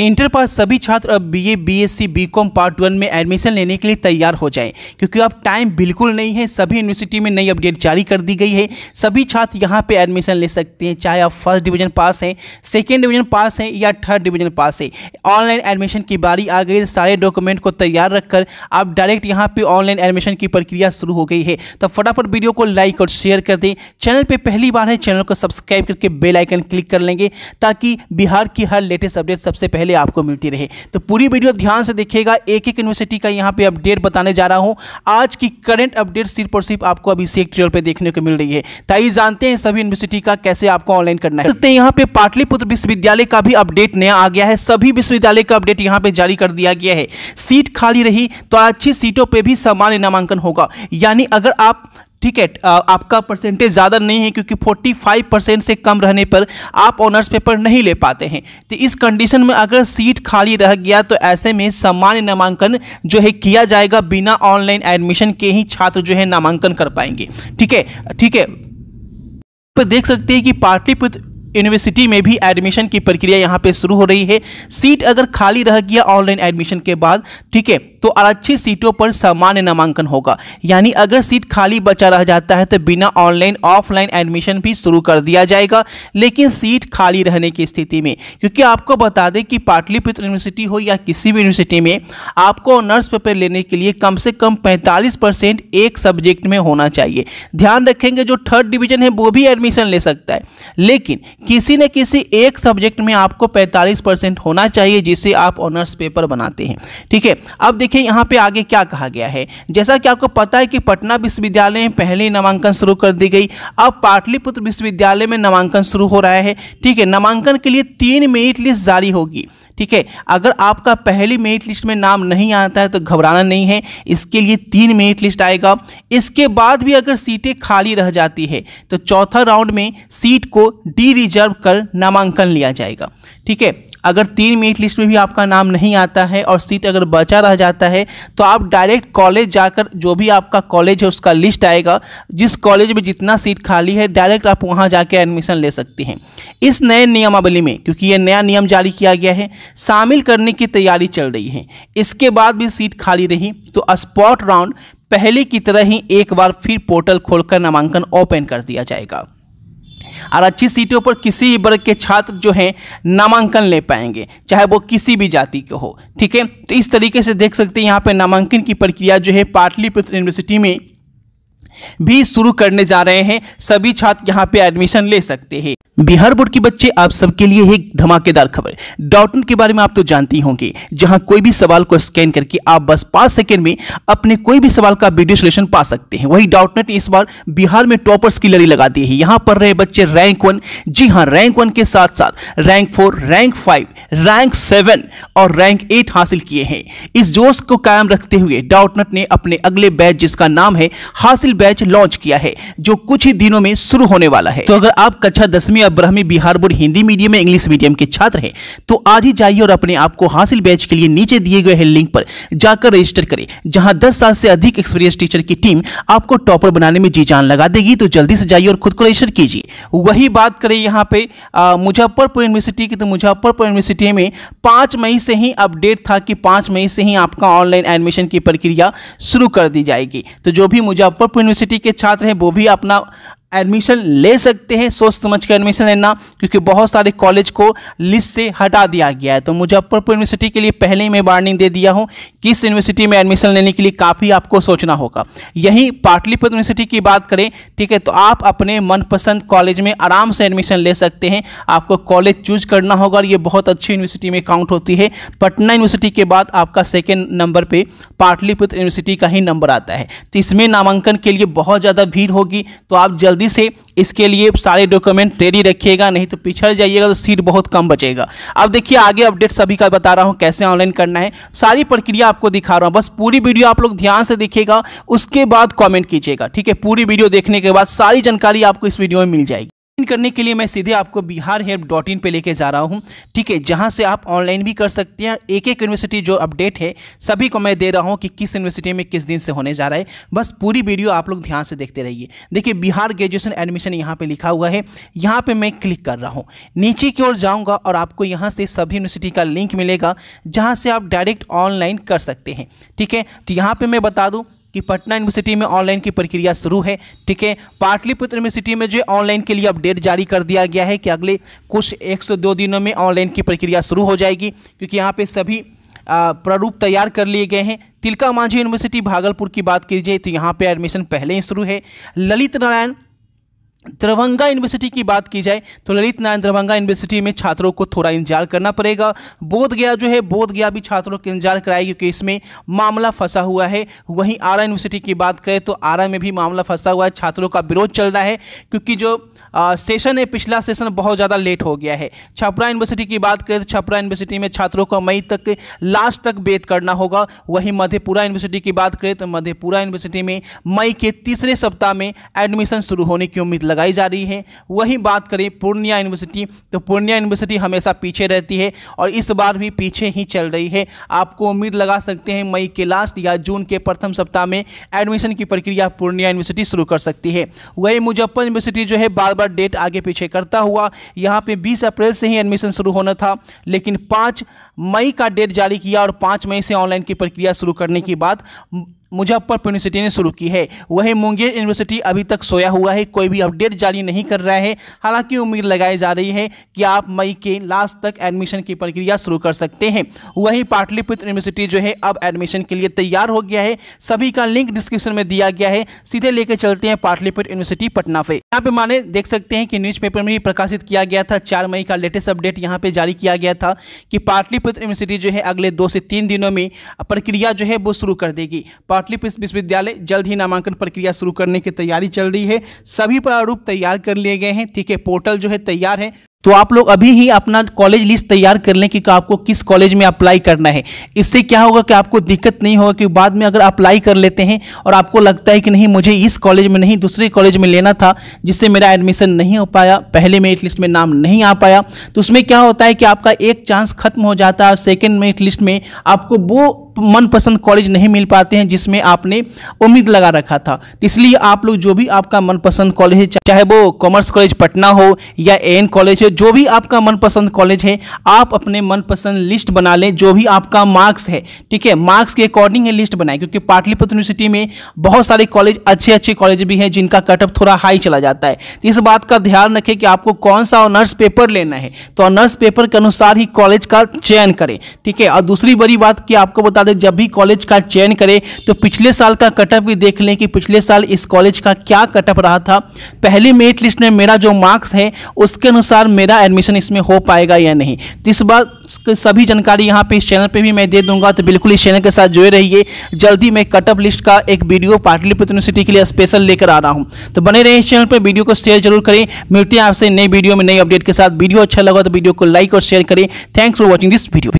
inter pass सभी छात्र अब BA BSc BCom part one में एडमिशन लेने के लिए तैयार हो जाएं क्योंकि अब टाइम बिल्कुल नहीं है सभी यूनिवर्सिटी में नई अपडेट जारी कर दी गई है सभी छात्र यहां पे एडमिशन ले सकते हैं चाहे आप फर्स्ट डिवीजन पास हैं सेकेंड डिवीजन पास हैं या थर्ड डिवीजन पास है ऑनलाइन एडमिशन की बारी आ गई सारे डॉक्यूमेंट को तैयार रखकर आप डायरेक्ट यहाँ पर ऑनलाइन एडमिशन की प्रक्रिया शुरू हो गई है तो फटाफट वीडियो को लाइक और शेयर कर दें चैनल पर पहली बार है चैनल को सब्सक्राइब करके बेलाइकन क्लिक कर लेंगे ताकि बिहार की हर लेटेस्ट अपडेट सबसे पहले पहले आपको मिलती रहे तो पूरी वीडियो ध्यान से देखिएगा एक एक यूनिवर्सिटी का यहाँ पे अपडेट बताने जा रहा हूँ आज की करंट अपडेट सिर्फ और सिर्फ आपको अभी सेक ट्रियल पर देखने को मिल रही है तो आइए जानते हैं सभी यूनिवर्सिटी का कैसे आपको ऑनलाइन करना है तो यहाँ पे पाटलिपुत्र विश्वविद्यालय का भी अपडेट नया आ गया है सभी विश्वविद्यालय का अपडेट यहाँ पे जारी कर दिया गया है सीट खाली रही तो अच्छी सीटों पर भी सामान्य नामांकन होगा यानी अगर आप ठीक है आपका परसेंटेज ज़्यादा नहीं है क्योंकि 45 परसेंट से कम रहने पर आप ऑनर्स पेपर नहीं ले पाते हैं तो इस कंडीशन में अगर सीट खाली रह गया तो ऐसे में सामान्य नामांकन जो है किया जाएगा बिना ऑनलाइन एडमिशन के ही छात्र जो है नामांकन कर पाएंगे ठीक है ठीक है पर देख सकते हैं कि पाटलिपुत्र यूनिवर्सिटी में भी एडमिशन की प्रक्रिया यहाँ पे शुरू हो रही है सीट अगर खाली रह गया ऑनलाइन एडमिशन के बाद ठीक है तो आरक्षित सीटों पर सामान्य नामांकन होगा यानी अगर सीट खाली बचा रह जाता है तो बिना ऑनलाइन ऑफलाइन एडमिशन भी शुरू कर दिया जाएगा लेकिन सीट खाली रहने की स्थिति में क्योंकि आपको बता दें कि पाटलिपुत्र यूनिवर्सिटी हो या किसी भी यूनिवर्सिटी में आपको नर्स पेपर लेने के लिए कम से कम पैंतालीस परसेंट एक सब्जेक्ट में होना चाहिए ध्यान रखेंगे जो थर्ड डिवीजन है वो भी एडमिशन ले सकता है लेकिन किसी न किसी एक सब्जेक्ट में आपको 45 परसेंट होना चाहिए जिसे आप ऑनर्स पेपर बनाते हैं ठीक है अब देखिए यहाँ पे आगे क्या कहा गया है जैसा कि आपको पता है कि पटना विश्वविद्यालय में पहले ही नामांकन शुरू कर दी गई अब पाटलिपुत्र विश्वविद्यालय में नामांकन शुरू हो रहा है ठीक है नामांकन के लिए तीन मेरिट लिस्ट जारी होगी ठीक है अगर आपका पहली मेरिट लिस्ट में नाम नहीं आता है तो घबराना नहीं है इसके लिए तीन मेरिट लिस्ट आएगा इसके बाद भी अगर सीटें खाली रह जाती है तो चौथा राउंड में सीट को डी रिजर्व कर नामांकन लिया जाएगा ठीक है अगर तीन मेरिट लिस्ट में भी आपका नाम नहीं आता है और सीट अगर बचा रह जाता है तो आप डायरेक्ट कॉलेज जाकर जो भी आपका कॉलेज है उसका लिस्ट आएगा जिस कॉलेज में जितना सीट खाली है डायरेक्ट आप वहाँ जाके एडमिशन ले सकते हैं इस नए नियमावली में क्योंकि ये नया नियम जारी किया गया है शामिल करने की तैयारी चल रही है इसके बाद भी सीट खाली रही तो स्पॉट राउंड पहले की तरह ही एक बार फिर पोर्टल खोलकर नामांकन ओपन कर दिया जाएगा और अच्छी सीटों पर किसी भी वर्ग के छात्र जो हैं नामांकन ले पाएंगे चाहे वो किसी भी जाति के हो ठीक है तो इस तरीके से देख सकते हैं यहाँ पर नामांकन की प्रक्रिया जो है पाटलिपुत्र यूनिवर्सिटी में भी शुरू करने जा रहे हैं सभी छात्र यहाँ पे एडमिशन ले सकते हैं बिहार बोर्ड के बच्चे आप सबके लिए एक धमाकेदार खबर डॉट के बारे में आप तो जानती होंगे जहां कोई भी सवाल को स्कैन करके आप बस पांच सेकेंड में अपने कोई भी सवाल का वीडियो सोल्यूशन पा सकते हैं वही डॉट ने इस बार बिहार में टॉपर्स की लड़ी लगा दी है यहां पर रहे बच्चे रैंक वन जी हाँ रैंक वन के साथ साथ rank four rank five rank seven और रैंक एट हासिल किए हैं इस जोश को कायम रखते हुए डॉट ने अपने अगले बैच जिसका नाम है हासिल बैच लॉन्च किया है जो कुछ ही दिनों में शुरू होने वाला है तो अगर आप कक्षा दसवीं या ब्रह्मी बिहार बोर्ड हिंदी मीडियम में इंग्लिश मीडियम के छात्र हैं तो आज ही जाइए और अपने आप को हासिल बैच के लिए नीचे दिए गए लिंक पर जाकर रजिस्टर करें जहां 10 साल से अधिक एक्सपीरियंस टीचर की टीम आपको टॉपर बनाने में जी जान लगा देगी तो जल्दी से जाइए और खुद को रजिस्टर कीजिए वही बात करें यहाँ पे मुजफ्फरपुर यूनिवर्सिटी की तो मुजफ्फरपुर यूनिवर्सिटी में पाँच मई से ही अपडेट था कि पाँच मई से ही आपका ऑनलाइन एडमिशन की प्रक्रिया शुरू कर दी जाएगी तो जो भी मुजफ्फरपुर यूनिवर्सिटी के छात्र हैं वो भी अपना एडमिशन ले सकते हैं सोच समझ कर एडमिशन लेना क्योंकि बहुत सारे कॉलेज को लिस्ट से हटा दिया गया है तो मुजफ्फरपुर यूनिवर्सिटी के लिए पहले ही मैं वार्निंग दे दिया हूँ किस यूनिवर्सिटी में एडमिशन लेने के लिए काफ़ी आपको सोचना होगा यहीं पाटलिपुत्र यूनिवर्सिटी की बात करें ठीक है तो आप अपने मनपसंद कॉलेज में आराम से एडमिशन ले सकते हैं आपको कॉलेज चूज करना होगा और ये बहुत अच्छी यूनिवर्सिटी में काउंट होती है पटना यूनिवर्सिटी के बाद आपका सेकेंड नंबर पर पाटलिपुत्र यूनिवर्सिटी का ही नंबर आता है तो इसमें नामांकन के लिए बहुत ज़्यादा भीड़ होगी तो आप जल्दी जल्दी से इसके लिए सारे डॉक्यूमेंट रेडी रखिएगा नहीं तो पिछड़ जाइएगा तो सीट बहुत कम बचेगा अब देखिए आगे अपडेट सभी का बता रहा हूँ कैसे ऑनलाइन करना है सारी प्रक्रिया आपको दिखा रहा हूँ बस पूरी वीडियो आप लोग ध्यान से देखिएगा उसके बाद कॉमेंट कीजिएगा ठीक है पूरी वीडियो देखने के बाद सारी जानकारी आपको इस वीडियो में मिल जाएगी करने के लिए मैं सीधे आपको बिहार हेल्प डॉट इन पर लेके जा रहा हूँ ठीक है जहाँ से आप ऑनलाइन भी कर सकते हैं एक एक यूनिवर्सिटी जो अपडेट है सभी को मैं दे रहा हूँ कि किस यूनिवर्सिटी में किस दिन से होने जा रहा है बस पूरी वीडियो आप लोग ध्यान से देखते रहिए देखिए बिहार ग्रेजुएशन एडमिशन यहाँ पर लिखा हुआ है यहाँ पर मैं क्लिक कर रहा हूँ नीचे की ओर जाऊँगा और आपको यहाँ से सभी यूनिवर्सिटी का लिंक मिलेगा जहाँ से आप डायरेक्ट ऑनलाइन कर सकते हैं ठीक है तो यहाँ पर मैं बता दूँ कि पटना यूनिवर्सिटी में ऑनलाइन की प्रक्रिया शुरू है ठीक है पाटलिपुत्र यूनिवर्सिटी में जो ऑनलाइन के लिए अपडेट जारी कर दिया गया है कि अगले कुछ एक दो दिनों में ऑनलाइन की प्रक्रिया शुरू हो जाएगी क्योंकि यहाँ पर सभी प्रारूप तैयार कर लिए गए हैं तिलका मांझी यूनिवर्सिटी भागलपुर की बात कीजिए तो यहाँ पे एडमिशन पहले ही शुरू है ललित नारायण दरभंगा यूनिवर्सिटी की बात की जाए तो ललित नारायण दरभंगा यूनिवर्सिटी में छात्रों को थोड़ा इंतजार करना पड़ेगा बोध गया जो है बोध गया भी छात्रों को इंतजार कराएगी क्योंकि इसमें मामला फंसा हुआ है वहीं आरा यूनिवर्सिटी की बात करें तो आरा में भी मामला फंसा हुआ है छात्रों का विरोध चल रहा है क्योंकि जो सेशन है पिछला सेशन बहुत ज़्यादा लेट हो गया है छपरा यूनिवर्सिटी की बात करें तो छपरा यूनिवर्सिटी में छात्रों को मई तक लास्ट तक वेत करना होगा वहीं मधेपुरा यूनिवर्सिटी की बात करें तो मधेपुरा यूनिवर्सिटी में मई के तीसरे सप्ताह में एडमिशन शुरू होने की उम्मीद लग लगाई जा रही है वहीं बात करें पूर्णिया यूनिवर्सिटी तो पूर्णिया यूनिवर्सिटी हमेशा पीछे रहती है और इस बार भी पीछे ही चल रही है आपको उम्मीद लगा सकते हैं मई के लास्ट या जून के प्रथम सप्ताह में एडमिशन की प्रक्रिया पूर्णिया यूनिवर्सिटी शुरू कर सकती है वही मुजफ्फर यूनिवर्सिटी जो है बार बार डेट आगे पीछे करता हुआ यहाँ पर बीस अप्रैल से ही एडमिशन शुरू होना था लेकिन पाँच मई का डेट जारी किया और पाँच मई से ऑनलाइन की प्रक्रिया शुरू करने की बात मुजफ्फरपुर यूनिवर्सिटी ने शुरू की है वहीं मुंगेर यूनिवर्सिटी अभी तक सोया हुआ है कोई भी अपडेट जारी नहीं कर रहा है हालांकि उम्मीद लगाई जा रही है कि आप मई के लास्ट तक एडमिशन की प्रक्रिया शुरू कर सकते हैं वहीं पाटलिपुत्र यूनिवर्सिटी जो है अब एडमिशन के लिए तैयार हो गया है सभी का लिंक डिस्क्रिप्शन में दिया गया है सीधे लेकर चलते हैं पाटलिपुत्र यूनिवर्सिटी पटना पे यहाँ पे माने देख सकते हैं कि न्यूज़ में भी प्रकाशित किया गया था चार मई का लेटेस्ट अपडेट यहाँ पे जारी किया गया था कि पाटलिपुत्र पाटलिपुत्र यूनिवर्सिटी जो है अगले दो से तीन दिनों में प्रक्रिया जो है वो शुरू कर देगी पाटलिपुत्र विश्वविद्यालय जल्द ही नामांकन प्रक्रिया शुरू करने की तैयारी चल रही है सभी प्रारूप तैयार कर लिए गए हैं ठीक है पोर्टल जो है तैयार है तो आप लोग अभी ही अपना कॉलेज लिस्ट तैयार कर लें कि आपको किस कॉलेज में अप्लाई करना है इससे क्या होगा कि आपको दिक्कत नहीं होगा कि बाद में अगर अप्लाई कर लेते हैं और आपको लगता है कि नहीं मुझे इस कॉलेज में नहीं दूसरे कॉलेज में लेना था जिससे मेरा एडमिशन नहीं हो पाया पहले मेरिट लिस्ट में नाम नहीं आ पाया तो उसमें क्या होता है कि आपका एक चांस खत्म हो जाता है और सेकेंड मेरिट लिस्ट में आपको वो मनपसंद कॉलेज नहीं मिल पाते हैं जिसमें आपने उम्मीद लगा रखा था इसलिए आप लोग जो भी आपका मनपसंद कॉलेज है चाहे वो कॉमर्स कॉलेज पटना हो या ए कॉलेज हो जो भी आपका मनपसंद कॉलेज है आप अपने मनपसंद लिस्ट बना लें जो भी आपका मार्क्स है ठीक है मार्क्स के अकॉर्डिंग लिस्ट बनाएं क्योंकि पाटलिपुत्र यूनिवर्सिटी में बहुत सारे कॉलेज अच्छे अच्छे कॉलेज भी हैं जिनका कटअप थोड़ा हाई चला जाता है तो इस बात का ध्यान रखें कि आपको कौन सा ऑनर्स पेपर लेना है तो ऑनर्स पेपर के अनुसार ही कॉलेज का चयन करें ठीक है और दूसरी बड़ी बात कि आपको बता उपाध्यक्ष जब भी कॉलेज का चयन करें तो पिछले साल का कटअप भी देख लें कि पिछले साल इस कॉलेज का क्या कटअप रहा था पहली मेरिट लिस्ट में मेरा जो मार्क्स है उसके अनुसार मेरा एडमिशन इसमें हो पाएगा या नहीं तो इस बार सभी जानकारी यहाँ पे इस चैनल पे भी मैं दे दूंगा तो बिल्कुल इस चैनल के साथ जुड़े रहिए जल्दी मैं कटअप लिस्ट का एक वीडियो पाटलिपुत्र यूनिवर्सिटी के लिए स्पेशल लेकर आ रहा हूँ तो बने रहे इस चैनल पर वीडियो को शेयर जरूर करें मिलते हैं आपसे नई वीडियो में नई अपडेट के साथ वीडियो अच्छा लगा तो वीडियो को लाइक और शेयर करें thanks for watching this video